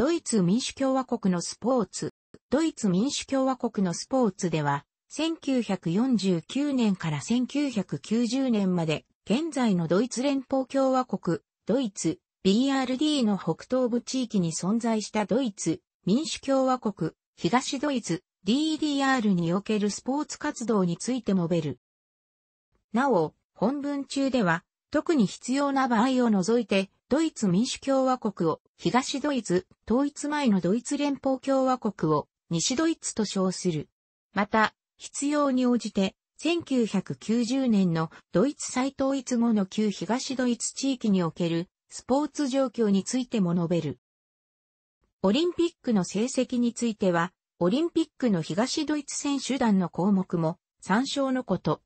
ドイツ民主共和国のスポーツ。ドイツ民主共和国のスポーツでは、1949年から1990年まで、現在のドイツ連邦共和国、ドイツ、BRD の北東部地域に存在したドイツ、民主共和国、東ドイツ、DDR におけるスポーツ活動について述べる。なお、本文中では、特に必要な場合を除いて、ドイツ民主共和国を、東ドイツ、統一前のドイツ連邦共和国を、西ドイツと称する。また、必要に応じて、1990年のドイツ再統一後の旧東ドイツ地域におけるスポーツ状況についても述べる。オリンピックの成績については、オリンピックの東ドイツ選手団の項目も参照のこと。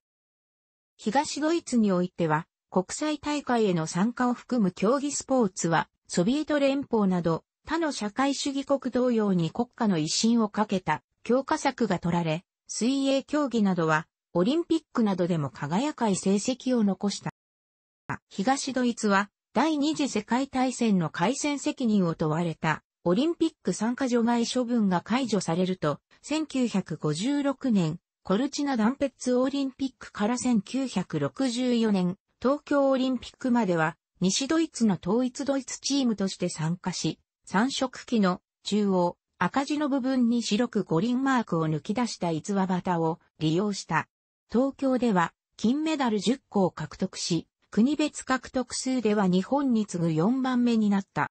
東ドイツにおいては、国際大会への参加を含む競技スポーツは、ソビエト連邦など、他の社会主義国同様に国家の威信をかけた強化策が取られ、水泳競技などは、オリンピックなどでも輝かい成績を残した。東ドイツは、第二次世界大戦の開戦責任を問われた、オリンピック参加除外処分が解除されると、1956年、コルチナダンペッツオリンピックから1964年、東京オリンピックまでは、西ドイツの統一ドイツチームとして参加し、三色旗の中央、赤字の部分に白く五輪マークを抜き出した逸話旗を利用した。東京では金メダル10個を獲得し、国別獲得数では日本に次ぐ4番目になった。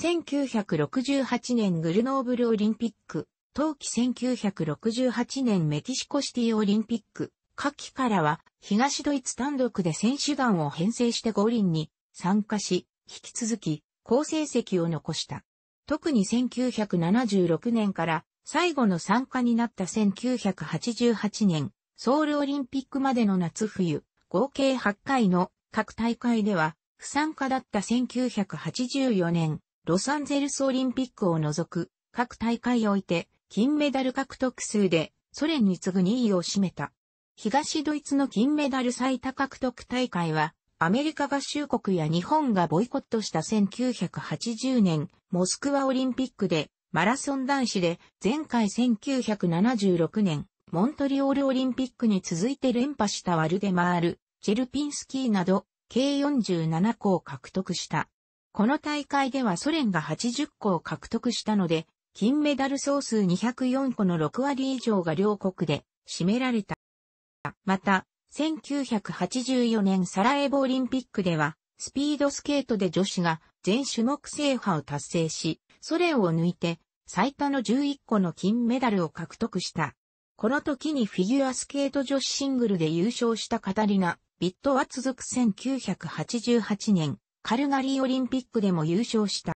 1968年グルノーブルオリンピック、冬季1968年メキシコシティオリンピック、夏季からは東ドイツ単独で選手団を編成して五輪に参加し、引き続き好成績を残した。特に1976年から最後の参加になった1988年、ソウルオリンピックまでの夏冬、合計8回の各大会では不参加だった1984年、ロサンゼルスオリンピックを除く各大会において金メダル獲得数でソ連に次ぐ2位を占めた。東ドイツの金メダル最多獲得大会は、アメリカ合衆国や日本がボイコットした1980年、モスクワオリンピックで、マラソン男子で、前回1976年、モントリオールオリンピックに続いて連覇したワルデマール、チェルピンスキーなど、計47個を獲得した。この大会ではソ連が80個を獲得したので、金メダル総数204個の6割以上が両国で占められた。また、1984年サラエボオリンピックでは、スピードスケートで女子が全種目制覇を達成し、ソ連を抜いて最多の11個の金メダルを獲得した。この時にフィギュアスケート女子シングルで優勝したカタリナ・ビットは続く1988年、カルガリーオリンピックでも優勝した。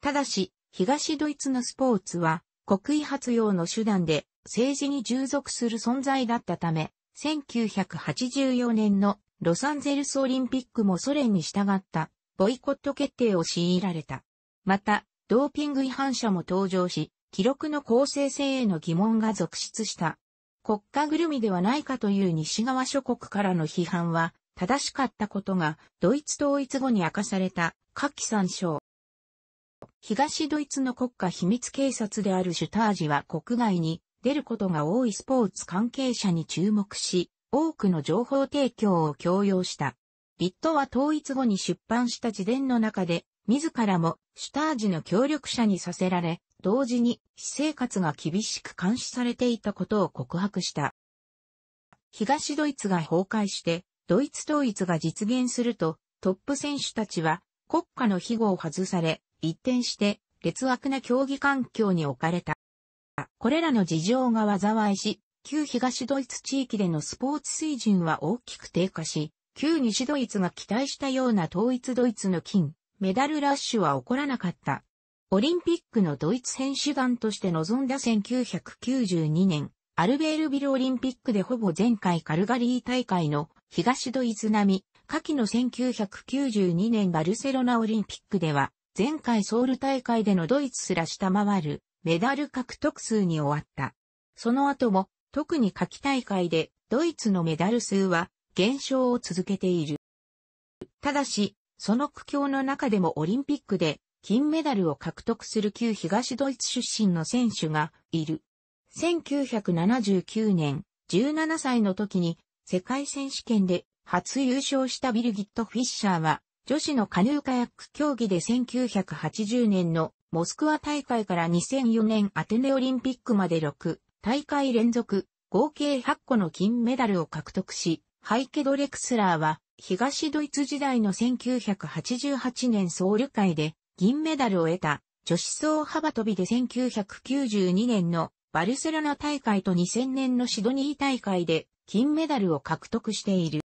ただし、東ドイツのスポーツは、国威発揚の手段で政治に従属する存在だったため、1984年のロサンゼルスオリンピックもソ連に従ったボイコット決定を強いられた。また、ドーピング違反者も登場し、記録の公正性への疑問が続出した。国家ぐるみではないかという西側諸国からの批判は正しかったことがドイツ統一後に明かされた夏季参照。東ドイツの国家秘密警察であるシュタージは国外に出ることが多いスポーツ関係者に注目し、多くの情報提供を強要した。ビットは統一後に出版した自伝の中で、自らもシュタージの協力者にさせられ、同時に私生活が厳しく監視されていたことを告白した。東ドイツが崩壊して、ドイツ統一が実現すると、トップ選手たちは国家の庇護を外され、一転して、劣悪な競技環境に置かれた。これらの事情が災いし、旧東ドイツ地域でのスポーツ水準は大きく低下し、旧西ドイツが期待したような統一ドイツの金、メダルラッシュは起こらなかった。オリンピックのドイツ選手団として臨んだ1992年、アルベールビルオリンピックでほぼ前回カルガリー大会の東ドイツ並み、夏季の1992年バルセロナオリンピックでは、前回ソウル大会でのドイツすら下回るメダル獲得数に終わった。その後も特に夏季大会でドイツのメダル数は減少を続けている。ただし、その苦境の中でもオリンピックで金メダルを獲得する旧東ドイツ出身の選手がいる。1979年17歳の時に世界選手権で初優勝したビルギット・フィッシャーは女子のカヌーカヤック競技で1980年のモスクワ大会から2004年アテネオリンピックまで6大会連続合計8個の金メダルを獲得し、ハイケド・レクスラーは東ドイツ時代の1988年ソウル会で銀メダルを得た女子総幅跳びで1992年のバルセロナ大会と2000年のシドニー大会で金メダルを獲得している。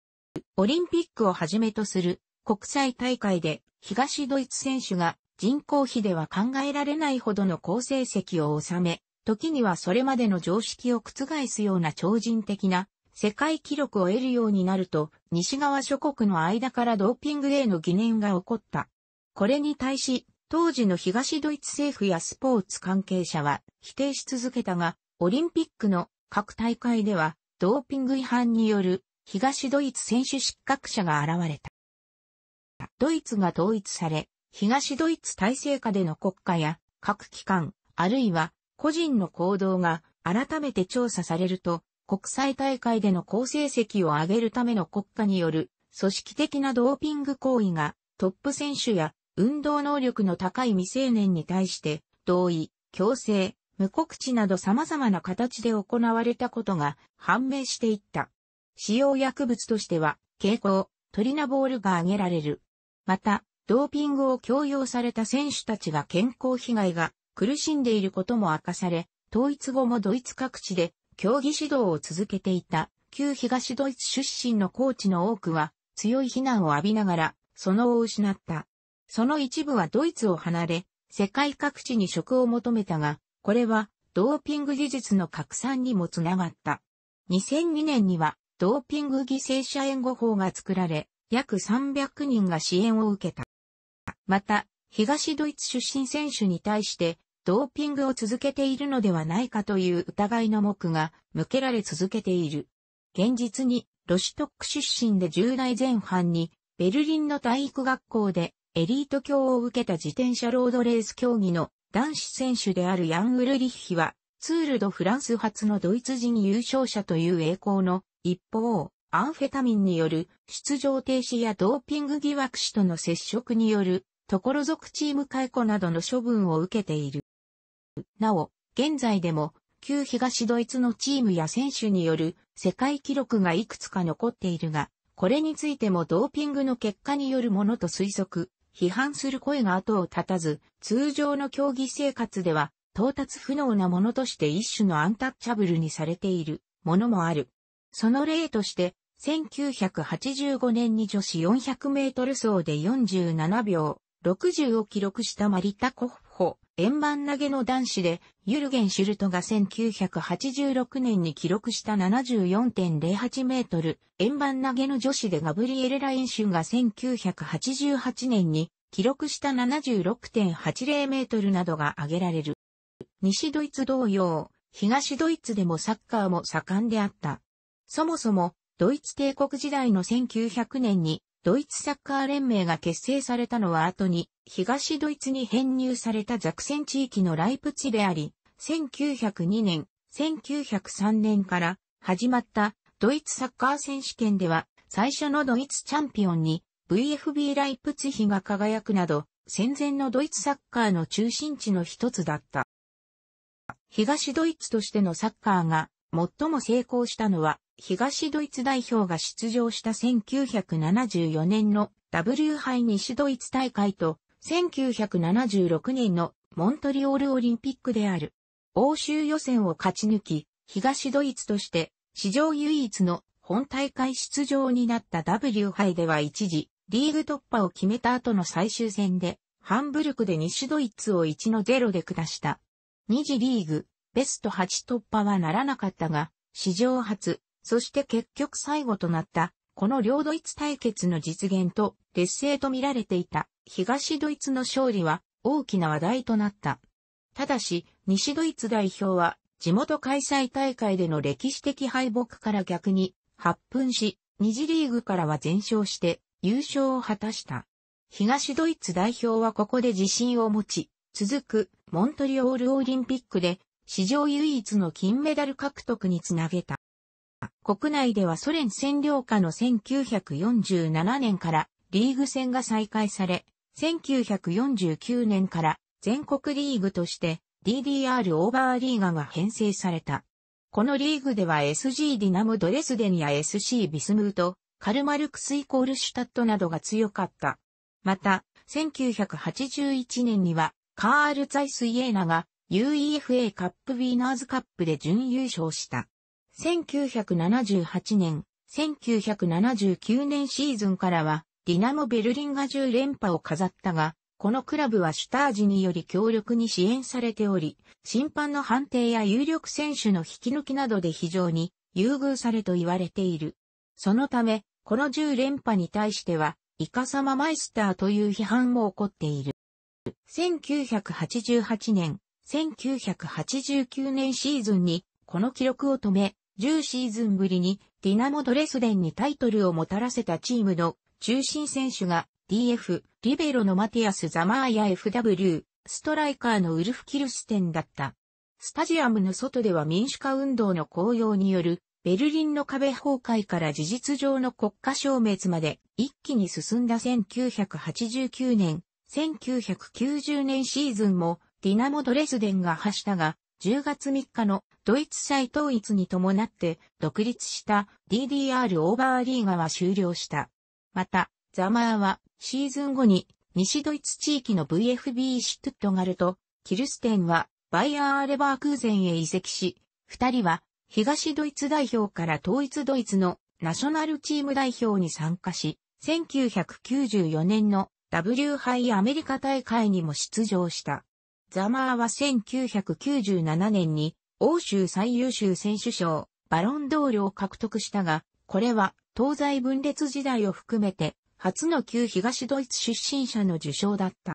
オリンピックをはじめとする国際大会で東ドイツ選手が人口比では考えられないほどの好成績を収め、時にはそれまでの常識を覆すような超人的な世界記録を得るようになると、西側諸国の間からドーピングへの疑念が起こった。これに対し、当時の東ドイツ政府やスポーツ関係者は否定し続けたが、オリンピックの各大会ではドーピング違反による東ドイツ選手失格者が現れた。、ドイツが統一され、東ドイツ体制下での国家や各機関、あるいは個人の行動が改めて調査されると、国際大会での好成績を上げるための国家による組織的なドーピング行為がトップ選手や運動能力の高い未成年に対して同意、強制、無告知など様々な形で行われたことが判明していった。使用薬物としては、蛍光、トリナボールが挙げられる。また、ドーピングを強要された選手たちが健康被害が苦しんでいることも明かされ、統一後もドイツ各地で競技指導を続けていた旧東ドイツ出身のコーチの多くは強い非難を浴びながらそのを失った。その一部はドイツを離れ、世界各地に職を求めたが、これはドーピング技術の拡散にもつながった。2002年にはドーピング犠牲者援護法が作られ、約300人が支援を受けた。また、東ドイツ出身選手に対して、ドーピングを続けているのではないかという疑いの目が向けられ続けている。現実に、ロシュトック出身で10代前半に、ベルリンの体育学校でエリート教を受けた自転車ロードレース競技の男子選手であるヤン・ウルリッヒは、ツールドフランス初のドイツ人優勝者という栄光の一方、アンフェタミンによる出場停止やドーピング疑惑死との接触によるところ属チーム解雇などの処分を受けている。なお、現在でも旧東ドイツのチームや選手による世界記録がいくつか残っているが、これについてもドーピングの結果によるものと推測、批判する声が後を絶たず、通常の競技生活では到達不能なものとして一種のアンタッチャブルにされているものもある。その例として、1985年に女子400メートル走で47秒60を記録したマリタ・コッホ、円盤投げの男子で、ユルゲン・シュルトが1986年に記録した74.08メートル、円盤投げの女子でガブリエレ・ラインシュンが1988年に記録した76.80メートルなどが挙げられる。西ドイツ同様、東ドイツでもサッカーも盛んであった。そもそもドイツ帝国時代の1900年に、ドイツサッカー連盟が結成されたのは後に、東ドイツに編入されたザクセン地域のライプチであり、1902年、1903年から始まったドイツサッカー選手権では、最初のドイツチャンピオンに VFB ライプツヒが輝くなど、戦前のドイツサッカーの中心地の一つだった。東ドイツとしてのサッカーが最も成功したのは東ドイツ代表が出場した1974年の W 杯西ドイツ大会と1976年のモントリオールオリンピックである。欧州予選を勝ち抜き、東ドイツとして史上唯一の本大会出場になった W 杯では一時、リーグ突破を決めた後の最終戦で、ハンブルクで西ドイツを1の0で下した。二次リーグ、ベスト8突破はならなかったが、史上初、そして結局最後となった、この両ドイツ対決の実現と劣勢と見られていた東ドイツの勝利は大きな話題となった。ただし、西ドイツ代表は地元開催大会での歴史的敗北から逆に発奮し、二次リーグからは全勝して優勝を果たした。東ドイツ代表はここで自信を持ち、続くモントリオールオリンピックで史上唯一の金メダル獲得につなげた。国内ではソ連占領下の1947年からリーグ戦が再開され、1949年から全国リーグとして DDR オーバーリーガが編成された。このリーグでは SG ディナムドレスデンや SC ビスムート、カルマルクスイコールシュタットなどが強かった。また、1981年にはカール・ザイス・イエーナが UEFA カップ・ウィーナーズカップで準優勝した。1978年、1979年シーズンからは、ディナモ・ベルリンが10連覇を飾ったが、このクラブはシュタージにより強力に支援されており、審判の判定や有力選手の引き抜きなどで非常に優遇されと言われている。そのため、この10連覇に対しては、イカサママイスターという批判も起こっている。1988年、1989年シーズンに、この記録を止め、10シーズンぶりにディナモ・ドレスデンにタイトルをもたらせたチームの中心選手が DF、リベロのマティアス・ザマーや FW、ストライカーのウルフ・キルステンだった。スタジアムの外では民主化運動の高揚によるベルリンの壁崩壊から事実上の国家消滅まで一気に進んだ1989年、1990年シーズンもディナモ・ドレスデンが発したが、10月3日のドイツ再統一に伴って独立した DDR オーバーリーガは終了した。また、ザマーはシーズン後に西ドイツ地域の VFB シュトットガルとキルステンはバイアーレバークーゼンへ移籍し、二人は東ドイツ代表から統一ドイツのナショナルチーム代表に参加し、1994年の W 杯アメリカ大会にも出場した。ザマーは1997年に欧州最優秀選手賞、バロンドールを獲得したが、これは東西分裂時代を含めて初の旧東ドイツ出身者の受賞だった。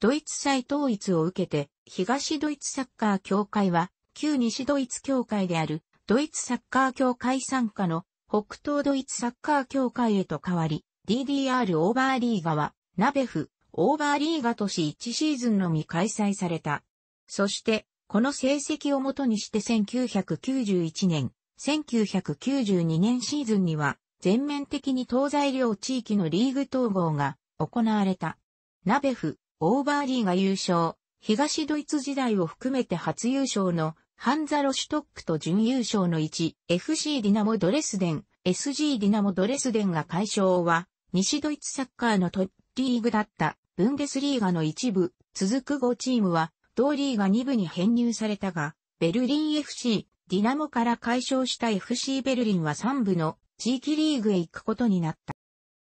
ドイツ再統一を受けて、東ドイツサッカー協会は、旧西ドイツ協会である、ドイツサッカー協会参加の北東ドイツサッカー協会へと変わり、DDR オーバーリーガは、ナベフ、オーバーリーガ都市1シーズンのみ開催された。そして、この成績をもとにして1991年、1992年シーズンには、全面的に東西両地域のリーグ統合が行われた。ナベフ、オーバーリーガ優勝、東ドイツ時代を含めて初優勝のハンザ・ロシュトックと準優勝の1、FC ディナモ・ドレスデン、SG ディナモ・ドレスデンが解消は、西ドイツサッカーのトップリーグだったブンデスリーガの一部、続く5チームは、同リーガ2部に編入されたが、ベルリン FC、ディナモから解消した FC ベルリンは3部の地域リーグへ行くことになっ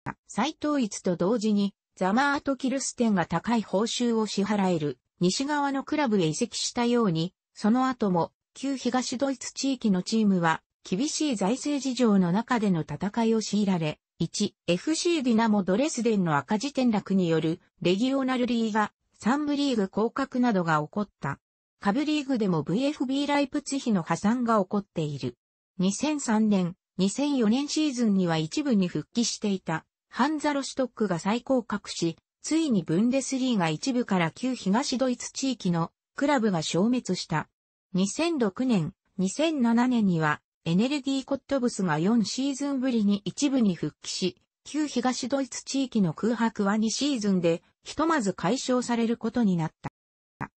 た。再統一と同時に、ザマート・キルステンが高い報酬を支払える、西側のクラブへ移籍したように、その後も、旧東ドイツ地域のチームは、厳しい財政事情の中での戦いを強いられ、1、FC ディナモドレスデンの赤字転落によるレギオナルリーガ、3部リーグ降格などが起こった。下部リーグでも VFB ライプツヒの破産が起こっている。2003年、2004年シーズンには一部に復帰していた、ハンザロシュトックが再降格し、ついにブンデスリーガ一部から旧東ドイツ地域のクラブが消滅した。2006年、2007年にはエネルギーコットブスが4シーズンぶりに一部に復帰し、旧東ドイツ地域の空白は2シーズンで、ひとまず解消されることになった。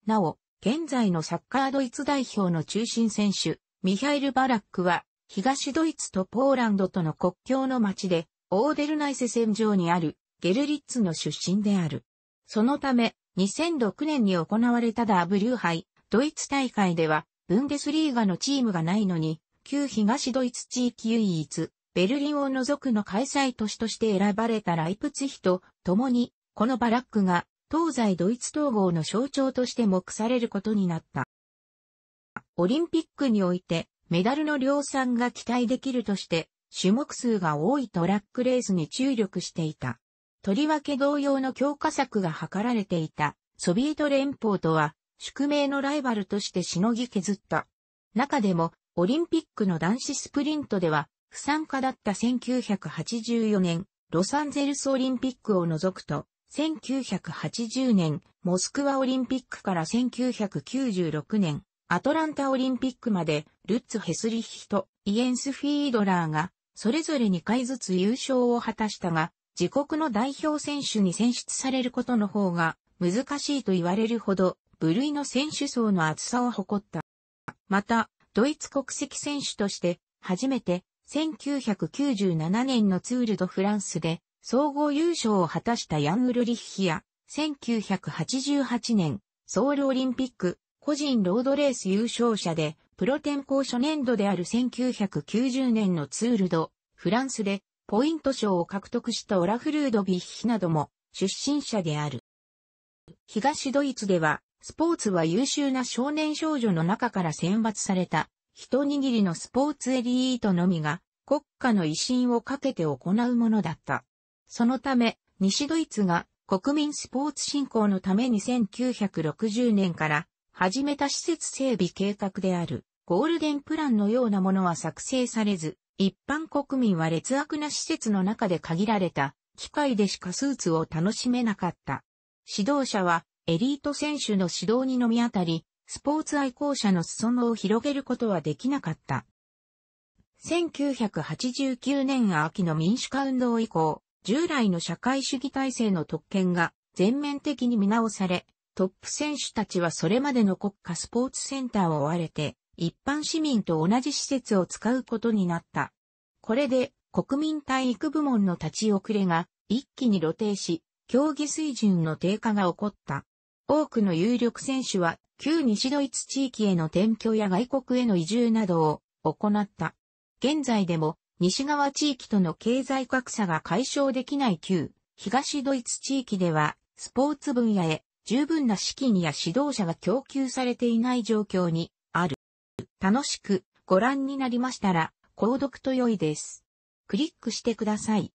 なお、現在のサッカードイツ代表の中心選手、ミハイル・バラックは、東ドイツとポーランドとの国境の町で、オーデルナイセ戦場にあるゲルリッツの出身である。そのため、2006年に行われたダブ W 杯ドイツ大会では、ブンデスリーガのチームがないのに、旧東ドイツ地域唯一、ベルリンを除くの開催都市として選ばれたライプツヒと共に、このバラックが東西ドイツ統合の象徴として目されることになった。オリンピックにおいてメダルの量産が期待できるとして、種目数が多いトラックレースに注力していた。とりわけ同様の強化策が図られていたソビエト連邦とは宿命のライバルとしてしのぎ削った。中でもオリンピックの男子スプリントでは不参加だった1984年ロサンゼルスオリンピックを除くと、1980年モスクワオリンピックから1996年アトランタオリンピックまでルッツ・ヘスリヒとイエンス・フィードラーがそれぞれ2回ずつ優勝を果たしたが、自国の代表選手に選出されることの方が難しいと言われるほど、部類の選手層の厚さを誇った。また、ドイツ国籍選手として、初めて、1997年のツールドフランスで、総合優勝を果たしたヤン・グルリッヒや、1988年、ソウルオリンピック、個人ロードレース優勝者で、プロ転向初年度である1990年のツールド、フランスで、ポイント賞を獲得したオラフルード・ビッヒなども、出身者である。東ドイツでは、スポーツは優秀な少年少女の中から選抜された、一握りのスポーツエリートのみが、国家の威信をかけて行うものだった。そのため、西ドイツが国民スポーツ振興のために1960年から始めた施設整備計画であるゴールデンプランのようなものは作成されず、一般国民は劣悪な施設の中で限られた機械でしかスーツを楽しめなかった。指導者はエリート選手の指導にのみ当たり、スポーツ愛好者の裾野を広げることはできなかった。1989年秋の民主化運動以降、従来の社会主義体制の特権が全面的に見直され、トップ選手たちはそれまでの国家スポーツセンターを追われて、一般市民と同じ施設を使うことになった。これで国民体育部門の立ち遅れが一気に露呈し、競技水準の低下が起こった。多くの有力選手は旧西ドイツ地域への転居や外国への移住などを行った。現在でも西側地域との経済格差が解消できない旧東ドイツ地域ではスポーツ分野へ十分な資金や指導者が供給されていない状況にある。楽しくご覧になりましたら購読と良いです。クリックしてください。